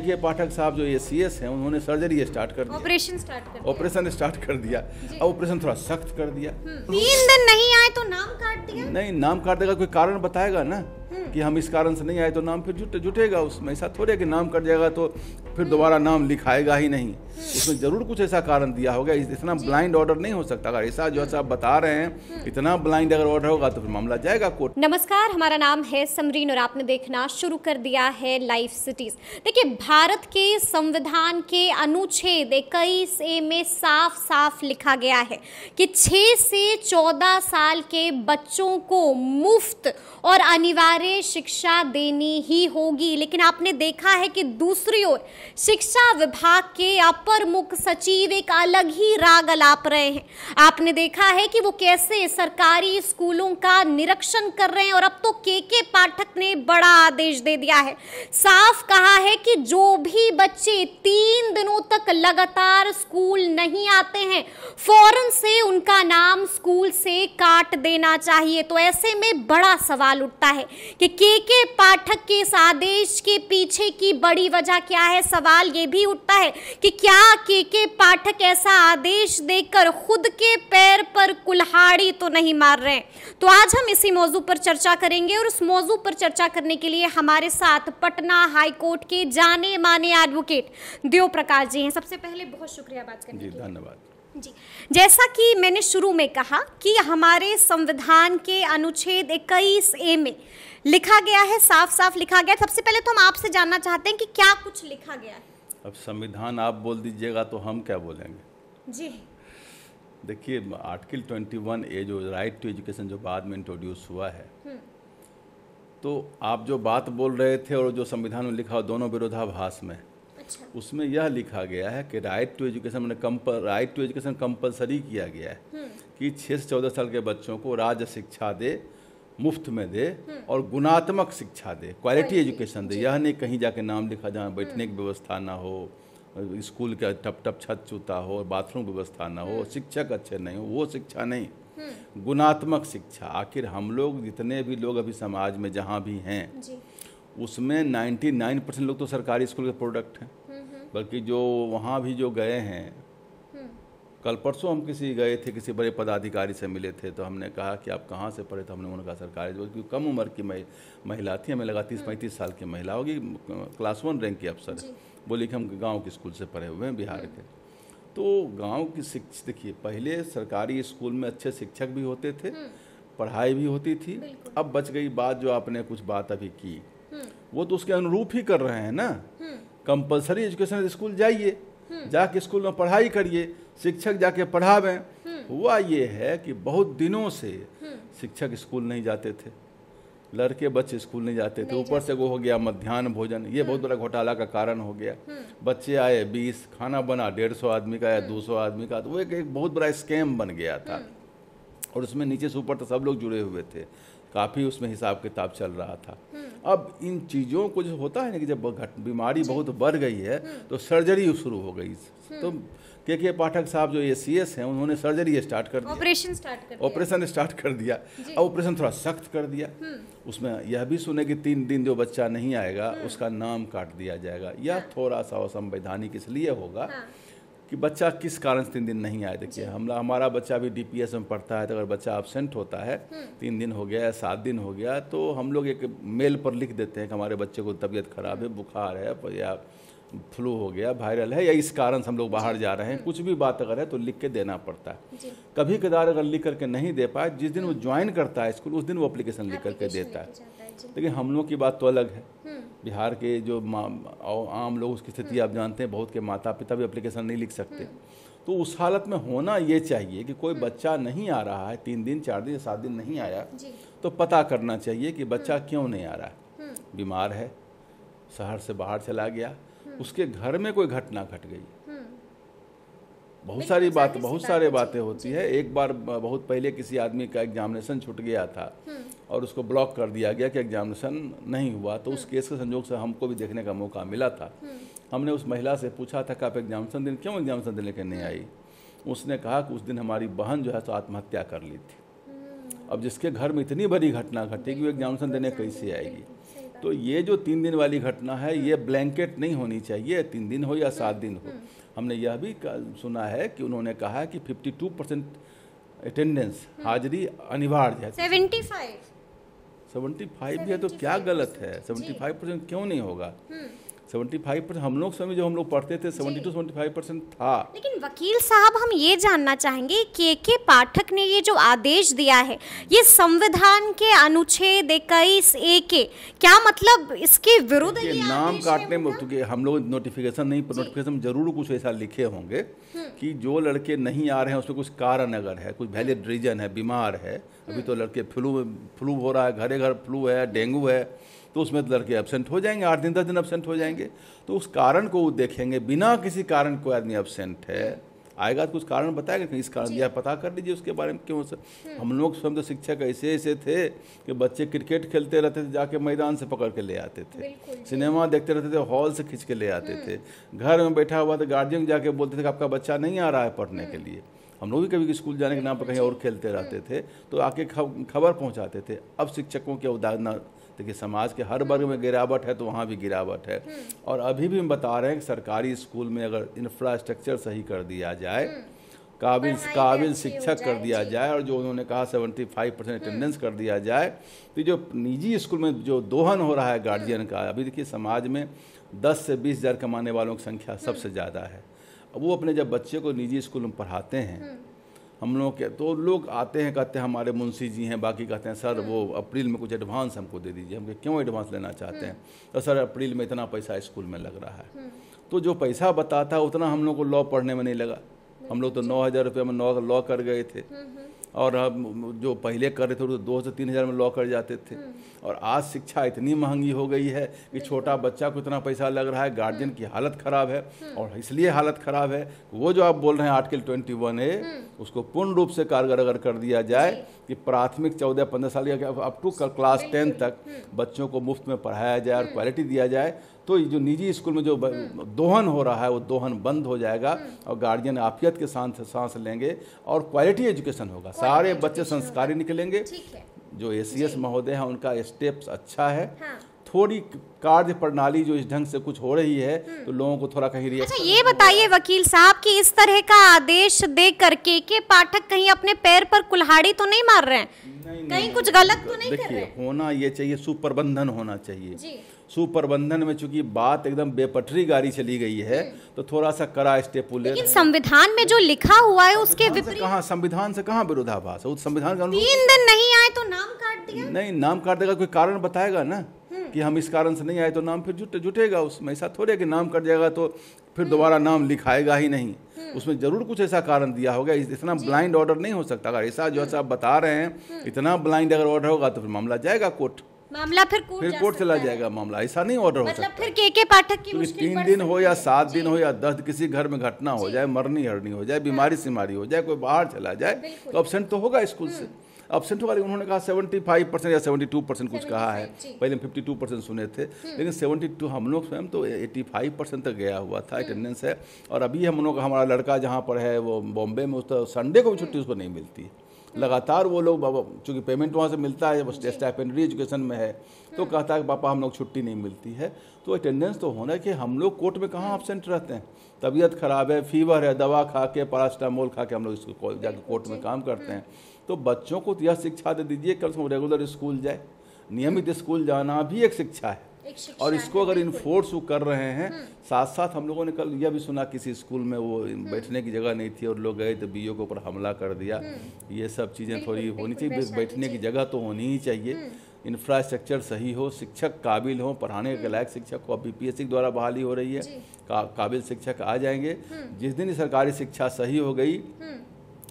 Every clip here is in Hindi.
के पाठक साहब जो ये सी एस हैं उन्होंने सर्जरी स्टार्ट कर ऑपरेशन स्टार्ट कर ऑपरेशन स्टार्ट कर दिया अब ऑपरेशन थोड़ा सख्त कर दिया हम्म। तीन दिन नहीं आए तो नाम काट दिया नहीं नाम काट देगा कोई कारण बताएगा ना हम्म। कि हम इस कारण से नहीं आए तो नाम फिर जुट जुटेगा उसमें ऐसा थोड़े कि नाम कट जाएगा तो फिर हम्म। दोबारा नाम लिखाएगा ही नहीं उसमें जरूर कुछ ऐसा कारण दिया होगा इतना ब्लाइंड ऑर्डर नहीं हो सकता अगर ऐसा जो ऐसा आप बता रहे हैं हम्म। इतना ब्लाइंड अगर ऑर्डर होगा तो फिर मामला जाएगा कोर्ट नमस्कार हमारा नाम है समरीन और आपने देखना शुरू कर दिया है लाइफ सिटीज देखिए भारत के संविधान के अनुच्छेद इक्कीस ए में साफ साफ लिखा गया है कि छह से चौदह साल के बच्चों को मुफ्त और अनिवार्य शिक्षा देनी ही होगी लेकिन आपने देखा है कि दूसरी ओर शिक्षा विभाग के अपर मुख्य सचिव एक अलग ही राग अलाप रहे हैं आपने देखा है कि वो कैसे सरकारी स्कूलों का निरीक्षण कर रहे हैं और अब तो के के पाठक ने बड़ा आदेश दे दिया है साफ कहा है कि जो भी बच्चे तीन दिनों तक लगातार स्कूल नहीं आते हैं फौरन से उनका नाम स्कूल से काट देना चाहिए तो ऐसे में बड़ा सवाल उठता है कि के के पाठक के इस आदेश के पीछे की बड़ी वजह क्या है सवाल ये भी उठता है कि क्या के के पाठक ऐसा आदेश देकर खुद के पैर पर कुल्हाड़ी तो नहीं मार रहे तो आज हम इसी मौजू पर चर्चा करेंगे और उस मौजू पर चर्चा करने के लिए हमारे साथ पटना हाईकोर्ट के जाने माने एडवोकेट देव प्रकाश जी हैं सबसे पहले बहुत शुक्रिया बात करने जी धन्यवाद जी जैसा कि मैंने शुरू में कहा कि हमारे संविधान के अनुच्छेद इक्कीस ए में लिखा गया है साफ साफ लिखा गया सबसे पहले तो हम आपसे जानना चाहते हैं कि क्या कुछ लिखा गया है अब संविधान आप बोल दीजिएगा तो हम क्या बोलेंगे जी देखिए आर्टिकल 21 ए जो राइट टू एजुकेशन जो बाद में इंट्रोड्यूस हुआ है हम्म। तो आप जो बात बोल रहे थे और जो संविधान में लिखा हो दोनों विरोधाभास में अच्छा। उसमें यह लिखा गया है कि राइट टू एजुकेशन मैंने कम्पल राइट टू एजुकेशन कंपलसरी किया गया है हम्म। कि छः से चौदह साल के बच्चों को राज्य शिक्षा दे मुफ्त में दे और गुणात्मक शिक्षा दे क्वालिटी एजुकेशन दे यह नहीं कहीं जाके नाम लिखा जहाँ बैठने की व्यवस्था ना हो स्कूल का टप टप छत चूता हो बाथरूम व्यवस्था ना हो हम्म। शिक्षक अच्छे नहीं हो वो शिक्षा नहीं हम्म। गुणात्मक शिक्षा आखिर हम लोग जितने भी लोग अभी समाज में जहाँ भी हैं उसमें नाइन परसेंट लोग तो सरकारी स्कूल के प्रोडक्ट हैं हम्म, बल्कि जो वहाँ भी जो गए हैं कल परसों हम किसी गए थे किसी बड़े पदाधिकारी से मिले थे तो हमने कहा कि आप कहाँ से पढ़े तो हमने उन्होंने कहा सरकारी क्योंकि कम उम्र की महिला थी हमें लगा तीस हम्म। पैंतीस साल की महिला होगी क्लास वन रैंक की अफसर है बोली कि हम गाँव के स्कूल से पढ़े हुए हैं बिहार हम्म। के तो गांव की शिक्षा देखिए पहले सरकारी स्कूल में अच्छे शिक्षक भी होते थे हम्म। पढ़ाई भी होती थी अब बच गई बात जो आपने कुछ बात अभी की वो तो उसके अनुरूप ही कर रहे हैं ना कंपलसरी एजुकेशन स्कूल जाइए जाके स्कूल में पढ़ाई करिए शिक्षक जाके पढ़ावें हम्म। हुआ ये है कि बहुत दिनों से हम्म। शिक्षक स्कूल नहीं जाते थे लड़के बच्चे स्कूल नहीं जाते थे ऊपर से वो हो गया मध्यान्ह भोजन ये बहुत हम्म। बड़ा घोटाला का कारण हो गया बच्चे आए बीस खाना बना डेढ़ सौ आदमी का या दो सौ आदमी का तो वो एक, एक बहुत बड़ा स्कैम बन गया था और उसमें नीचे से ऊपर तो सब लोग जुड़े हुए थे काफ़ी उसमें हिसाब किताब चल रहा था अब इन चीज़ों को जो होता है ना कि जब बीमारी बहुत बढ़ गई है तो सर्जरी शुरू हो गई तो के के पाठक साहब जो ए सी एस हैं उन्होंने सर्जरी स्टार्ट कर दिया ऑपरेशन स्टार्ट कर ऑपरेशन स्टार्ट कर दिया अब ऑपरेशन थोड़ा सख्त कर दिया हम्म। उसमें यह भी सुने कि तीन दिन जो बच्चा नहीं आएगा हम्म। उसका नाम काट दिया जाएगा यह हाँ। थोड़ा सा असंवैधानिक इसलिए होगा हाँ। कि बच्चा किस कारण से तीन दिन नहीं आए देखिए हमला हमारा बच्चा भी डी में पढ़ता है तो अगर बच्चा एबसेंट होता है हम्म। तीन दिन हो गया सात दिन हो गया तो हम लोग एक मेल पर लिख देते हैं कि हमारे बच्चे को तबीयत खराब है बुखार है या फ्लू हो गया वायरल है या इस कारण से हम लोग बाहर जा रहे हैं कुछ भी बात अगर है तो लिख के देना पड़ता है कभी कदार अगर लिख करके नहीं दे पाए जिस दिन वो ज्वाइन करता है स्कूल उस दिन वो अप्लीकेशन लिख करके देता है लेकिन हम लोग की बात तो अलग है हम्म। बिहार के जो आम लोग उसकी स्थिति हम्म। आप जानते हैं बहुत के माता पिता भी अप्लीकेशन नहीं लिख सकते हम्म। तो उस हालत में होना ये चाहिए कि कोई बच्चा नहीं आ रहा है तीन दिन चार दिन सात दिन नहीं आया तो पता करना चाहिए कि बच्चा क्यों नहीं आ रहा है बीमार है शहर से बाहर चला गया उसके घर में कोई घटना घट गई हम्म। बहुत सारी बात बहुत सारे बातें होती है एक बार बहुत पहले किसी आदमी का एग्जामिनेशन छूट गया था हम्म। और उसको ब्लॉक कर दिया गया कि एग्जामिनेशन नहीं हुआ तो उस हम्म। केस के संजोग से हमको भी देखने का मौका मिला था हमने उस महिला से पूछा था कि आप एग्जामिनेशन दिन क्यों एग्जामिनेशन देने के नहीं आई उसने कहा कि उस दिन हमारी बहन जो है तो आत्महत्या कर ली थी अब जिसके घर में इतनी बड़ी घटना घटी कि वो एग्जामिनेशन देने कैसे आएगी तो ये जो तीन दिन वाली घटना है ये ब्लैंकेट नहीं होनी चाहिए तीन दिन हो या सात दिन हो हम्म। हमने यह भी सुना है कि उन्होंने कहा कि 52 परसेंट अटेंडेंस हाजिरी अनिवार्य है 75 75 है तो क्या गलत है 75 परसेंट क्यों नहीं होगा हम्म। सेवेंटी फाइव परसेंट हम लोग समय जो हम लोग पढ़ते थे seventy two seventy five percent था लेकिन वकील साहब हम ये जानना चाहेंगे के के पाठक ने ये जो आदेश दिया है ये संविधान के अनुच्छेद इक्कीस ए के क्या मतलब इसके विरुद्ध ये नाम काटने में क्योंकि हम लोग नोटिफिकेशन नहीं नोटिफिकेशन जरूर कुछ ऐसा लिखे होंगे हम्म। कि जो लड़के नहीं आ रहे हैं उसमें कुछ कारण अगर है कुछ वैलिड रीजन हम्म। है बीमार है अभी हम्म। तो लड़के फ्लू फ्लू हो रहा है घरे घर फ्लू है डेंगू है तो उसमें लड़के एबसेंट हो जाएंगे आठ दिन दस दिन एबसेंट हो जाएंगे तो उस कारण को वो देखेंगे बिना किसी कारण कोई आदमी एबसेंट है आएगा तो कुछ कारण बताएगा इस कारण दिया पता कर लीजिए उसके बारे में क्यों हम्म। सर हम लोग स्वयं तो शिक्षक ऐसे ऐसे थे कि बच्चे क्रिकेट खेलते रहते थे जाके मैदान से पकड़ के ले आते थे सिनेमा देखते रहते थे हॉल से खींच के ले आते थे हम्म। घर में बैठा हुआ था गार्जियन जाके बोलते थे कि आपका बच्चा नहीं आ रहा है पढ़ने के हम्म। लिए हम लोग भी कभी स्कूल जाने के नाम पर कहीं और खेलते रहते थे तो आके खबर पहुंचाते थे अब शिक्षकों की अवधारणा देखिए समाज के हर वर्ग में गिरावट है तो वहाँ भी गिरावट है हम्म। और अभी भी हम बता रहे हैं कि सरकारी स्कूल में अगर इंफ्रास्ट्रक्चर सही कर दिया जाए हम्म। काबिल काबिल शिक्षक कर दिया जाए और जो उन्होंने कहा सेवेंटी फाइव परसेंट अटेंडेंस कर दिया जाए तो जो निजी स्कूल में जो दोहन हो रहा है गार्जियन हम्म। का अभी देखिए समाज में दस से बीस हज़ार कमाने वालों की संख्या सबसे ज़्यादा है वो अपने जब बच्चे को निजी स्कूल में पढ़ाते हैं हम लोग के तो लोग आते हैं कहते हैं हमारे मुंशी जी हैं बाकी कहते हैं सर वो हम्म। अप्रैल में कुछ एडवांस हमको दे दीजिए हम क्यों एडवांस लेना चाहते हैं हम्म। तो सर अप्रैल में इतना पैसा स्कूल में लग रहा है हम्म। तो जो पैसा बताता उतना हम लोग को लॉ पढ़ने में नहीं लगा हम लोग तो अच्छा। नौ हज़ार रुपये में नौ लॉ कर गए थे और हम जो पहले कर रहे थे तो दो से तीन हज़ार में लॉ कर जाते थे हम्म। और आज शिक्षा इतनी महंगी हो गई है कि छोटा बच्चा को इतना पैसा लग रहा है गार्जियन हम्म। की हालत ख़राब है हम्म। और इसलिए हालत ख़राब है वो जो आप बोल रहे हैं आर्टिकल ट्वेंटी वन ए उसको पूर्ण रूप से कारगर अगर कर दिया जाए कि प्राथमिक चौदह पंद्रह साल या अप टू क्लास टेन तक बच्चों को मुफ्त में पढ़ाया जाए और क्वालिटी दिया जाए तो जो निजी स्कूल में जो हम्म। दोहन हो रहा है वो दोहन बंद हो जाएगा हम्म। और गार्जियन आफियत के साथ सांस लेंगे और क्वालिटी एजुकेशन होगा सारे बच्चे संस्कारी निकलेंगे जो ए e महोदय हैं उनका स्टेप्स अच्छा है हाँ। थोड़ी कार्य प्रणाली जो इस ढंग से कुछ हो रही है हम्म। तो लोगों को थोड़ा कहीं अच्छा ये बताइए वकील साहब कि इस तरह का आदेश दे करके के पाठक कहीं अपने पैर पर कुल्हाड़ी तो नहीं मार रहे हैं नहीं, नहीं, कुछ कुछ गलत तो नहीं देखिए होना ये चाहिए सुप्रबंधन होना चाहिए सुप्रबंधन में चूंकि बात एकदम बेपटरी गाड़ी चली गई है तो थोड़ा सा कड़ा स्टेप लेकिन संविधान में जो लिखा हुआ है उसके कहाँ संविधान से कहाँ विरोधाभास है संविधान का तीन दिन नहीं आए तो नाम काट दिया नहीं नाम काट देगा कोई कारण बताएगा ना हम्म। कि हम इस कारण से नहीं आए तो नाम फिर जुट जुटेगा उसमें ऐसा थोड़े कि नाम कट जाएगा तो फिर हम्म। दोबारा नाम लिखाएगा ही नहीं हम्म। उसमें जरूर कुछ ऐसा कारण दिया होगा इतना ब्लाइंड ऑर्डर नहीं हो सकता अगर ऐसा जो ऐसा आप बता रहे हैं इतना ब्लाइंड अगर ऑर्डर होगा तो फिर मामला जाएगा कोर्ट मामला फिर कोर्ट फिर कोर्ट चला जाएगा मामला ऐसा नहीं ऑर्डर मतलब हो सकता फिर के के पाठक की तो मुश्किल तीन दिन हो या सात दिन हो या दस किसी घर में घटना हो जाए मरनी हरनी हो जाए बीमारी हाँ। सीमारी हो जाए कोई बाहर चला जाए तो अपसेंट तो होगा स्कूल हम्म। से अपसेंट वाले उन्होंने कहा 75 परसेंट या 72 परसेंट कुछ कहा है पहले फिफ्टी 52 परसेंट सुने थे हम्म। लेकिन 72 हम लोग स्वयं तो 85 परसेंट तक गया हुआ था अटेंडेंस हम्म। है और अभी हम लोग हमारा लड़का जहाँ पर है वो बॉम्बे में उस संडे को भी छुट्टी उसको नहीं मिलती है लगातार वो लोग चूँकि पेमेंट वहाँ से मिलता है जब स्टाइपेंडरी एजुकेशन में है तो हाँ। कहता है कि पापा हम लोग छुट्टी नहीं मिलती है तो अटेंडेंस तो होना कि हम लोग कोर्ट में कहाँ एबसेंट रहते हैं तबीयत खराब है फीवर है दवा खा के पैरास्टामोल खा के हम लोग इसको जाकर कोर्ट में काम करते हाँ। हैं तो बच्चों को तो यह शिक्षा दे दीजिए कम से कम रेगुलर स्कूल जाए नियमित स्कूल हाँ। जाना भी एक शिक्षा है और इसको अगर इन्फोर्स वो कर रहे हैं हम्म। साथ साथ हम लोगों ने कल यह भी सुना किसी स्कूल में वो हम्म। बैठने की जगह नहीं थी और लोग गए तो बी के ऊपर हमला कर दिया हम्म। ये सब चीज़ें थोड़ी होनी चाहिए बैठने की जगह तो होनी ही चाहिए इंफ्रास्ट्रक्चर सही हो शिक्षक काबिल हो पढ़ाने के लायक शिक्षक हो अब बीपीएससी द्वारा बहाली हो रही है का, काबिल शिक्षक आ जाएंगे जिस दिन सरकारी शिक्षा सही हो गई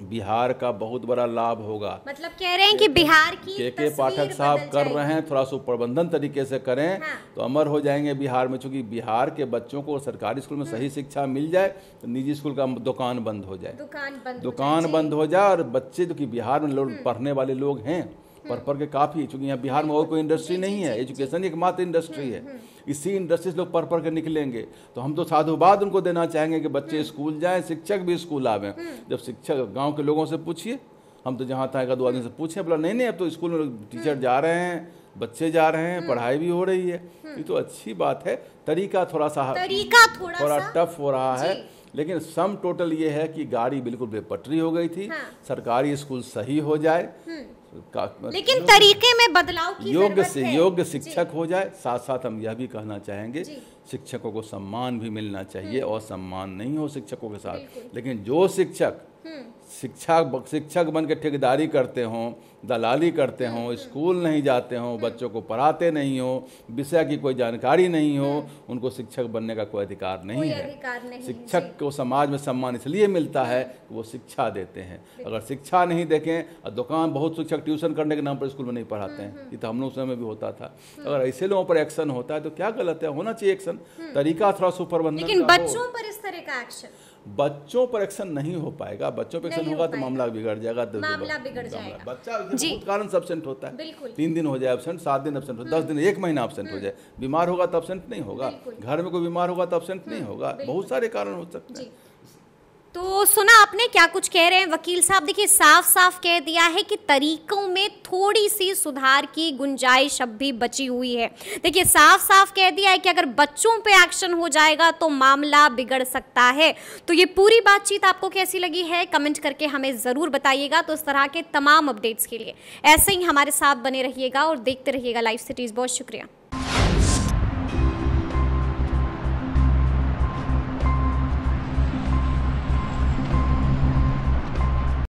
बिहार का बहुत बड़ा लाभ होगा मतलब कह रहे हैं कि बिहार की के के पाठक साहब कर रहे हैं थोड़ा सा प्रबंधन तरीके से करें हाँ। तो अमर हो जाएंगे बिहार में चूंकि बिहार के बच्चों को सरकारी स्कूल में सही हाँ। शिक्षा मिल जाए तो निजी स्कूल का दुकान बंद हो जाए दुकान बंद दुकान बंद हो जाए और बच्चे जो कि बिहार में लोग हाँ। पढ़ने वाले लोग हैं पढ़ के काफ़ी चूँकि यहाँ बिहार में और कोई इंडस्ट्री नहीं है एजुकेशन एक मात्र इंडस्ट्री है हम्म, हम्म, हम्म। इसी इंडस्ट्री से लोग पढ़ पढ़ के निकलेंगे तो हम तो साधुवाद उनको देना चाहेंगे कि बच्चे स्कूल जाएं शिक्षक भी स्कूल आवें जब शिक्षक गांव के लोगों से पूछिए हम तो जहाँ था दो आदमी से पूछे बोला नहीं नहीं अब तो स्कूल में टीचर जा रहे हैं बच्चे जा रहे हैं पढ़ाई भी हो रही है ये तो अच्छी बात है तरीका थोड़ा सा तरीका थोड़ा, थोड़ा टफ हो रहा है लेकिन सम टोटल ये है कि गाड़ी बिल्कुल बेपटरी हो गई थी हाँ। सरकारी स्कूल सही हो जाए लेकिन तरीके में बदलाव की योग्य से योग्य शिक्षक हो जाए साथ साथ हम यह भी कहना चाहेंगे शिक्षकों को सम्मान भी मिलना चाहिए हम्म। और सम्मान नहीं हो शिक्षकों के साथ लेकिन जो शिक्षक हम्म। शिक्षा शिक्षक बन के ठेकेदारी करते हों दलाली करते हों स्कूल नहीं जाते हों बच्चों को पढ़ाते नहीं हो विषय की कोई जानकारी नहीं हो उनको शिक्षक बनने का कोई अधिकार नहीं है अधिकार नहीं शिक्षक को समाज में सम्मान इसलिए मिलता है कि वो शिक्षा देते हैं अगर शिक्षा नहीं देखें और दुकान बहुत शिक्षक ट्यूशन करने के नाम पर स्कूल में नहीं पढ़ाते हैं हम्म, हम्म। ये तो हम लोग समय में भी होता था हम्म। अगर ऐसे लोगों पर एक्शन होता है तो क्या गलत है होना चाहिए एक्शन तरीका थोड़ा सुपर लेकिन बच्चों पर इस तरह का एक्शन बच्चों पर एक्शन नहीं हो पाएगा बच्चों पर एक्शन होगा तो मामला बिगड़ जाएगा मामला बिगड़ जाएगा बच्चा कारण से एबसेंट होता है तीन दिन हो जाए एबसेंट सात दिन एबसेंट हो दस हम्म। दिन एक महीना एबसेंट हो हम्म। जाए बीमार होगा तो एबसेंट नहीं होगा घर में कोई बीमार होगा तो एबसेंट नहीं हम्म। होगा बहुत सारे कारण हो सकते हैं तो सुना आपने क्या कुछ कह रहे हैं वकील साहब देखिए साफ साफ कह दिया है कि तरीकों में थोड़ी सी सुधार की गुंजाइश अब भी बची हुई है देखिए साफ साफ कह दिया है कि अगर बच्चों पे एक्शन हो जाएगा तो मामला बिगड़ सकता है तो ये पूरी बातचीत आपको कैसी लगी है कमेंट करके हमें ज़रूर बताइएगा तो इस तरह के तमाम अपडेट्स के लिए ऐसे ही हमारे साथ बने रहिएगा और देखते रहिएगा लाइव सिटीज़ बहुत शुक्रिया